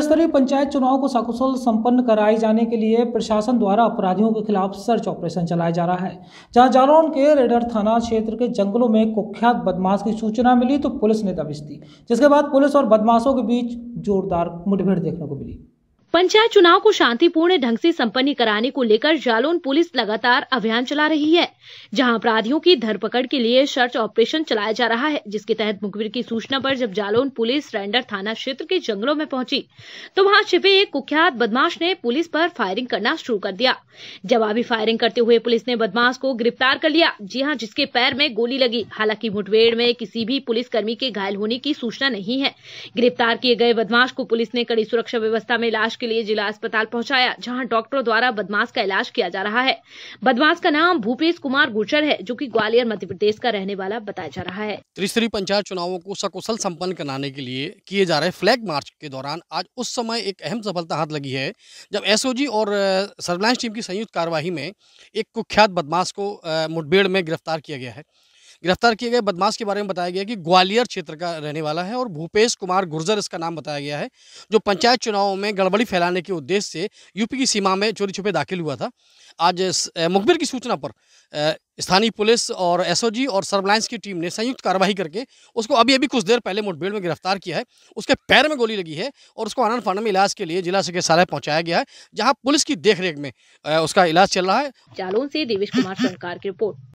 स्तरीय पंचायत चुनाव को सकुशल संपन्न कराए जाने के लिए प्रशासन द्वारा अपराधियों के खिलाफ सर्च ऑपरेशन चलाया जा रहा है जहां जालौन के रेडर थाना क्षेत्र के जंगलों में कुख्यात बदमाश की सूचना मिली तो पुलिस ने दबिश दी जिसके बाद पुलिस और बदमाशों के बीच जोरदार मुठभेड़ देखने को मिली पंचायत चुनाव को शांतिपूर्ण ढंग से संपन्न कराने को लेकर जालौन पुलिस लगातार अभियान चला रही है जहां अपराधियों की धरपकड़ के लिए सर्च ऑपरेशन चलाया जा रहा है जिसके तहत मुखबिर की सूचना पर जब जालौन पुलिस रेंडर थाना क्षेत्र के जंगलों में पहुंची तो वहां छिपे एक कुख्यात बदमाश ने पुलिस पर फायरिंग करना शुरू कर दिया जवाबी फायरिंग करते हुए पुलिस ने बदमाश को गिरफ्तार कर लिया जी हाँ जिसके पैर में गोली लगी हालांकि मुठभेड़ में किसी भी पुलिसकर्मी के घायल होने की सूचना नहीं है गिरफ्तार किए गए बदमाश को पुलिस ने कड़ी सुरक्षा व्यवस्था में लाश के लिए जिला अस्पताल पहुंचाया जहां डॉक्टरों द्वारा बदमाश का इलाज किया जा रहा है बदमाश का नाम भूपेश कुमार गुर्जर है जो की ग्वालियर मध्य प्रदेश का रहने वाला बताया जा रहा है त्रिस्तरीय पंचायत चुनावों को सकुशल सम्पन्न कराने के लिए किए जा रहे फ्लैग मार्च के दौरान आज उस समय एक अहम सफलता हाथ लगी है जब एसओ और सर्विलांस टीम की संयुक्त कार्यवाही में एक कुख्यात बदमाश को मुठभेड़ में गिरफ्तार किया गया है गिरफ्तार किए गए बदमाश के बारे में बताया गया कि ग्वालियर क्षेत्र का रहने वाला है और भूपेश कुमार गुर्जर इसका नाम बताया गया है जो पंचायत चुनाव में गड़बड़ी फैलाने के उद्देश्य से यूपी की सीमा में चोरी छुपे दाखिल हुआ था आज मुखबिर की सूचना पर स्थानीय पुलिस और एसओजी और सर्वलाइंस की टीम ने संयुक्त कार्रवाई करके उसको अभी अभी कुछ देर पहले मुठभेड़ में गिरफ्तार किया है उसके पैर में गोली लगी है और उसको आनंद फानंद में इलाज के लिए जिला चिकित्सालय पहुंचाया गया है जहां पुलिस की देखरेख में उसका इलाज चल रहा है जालौन से देवेश कुमार सरकार की रिपोर्ट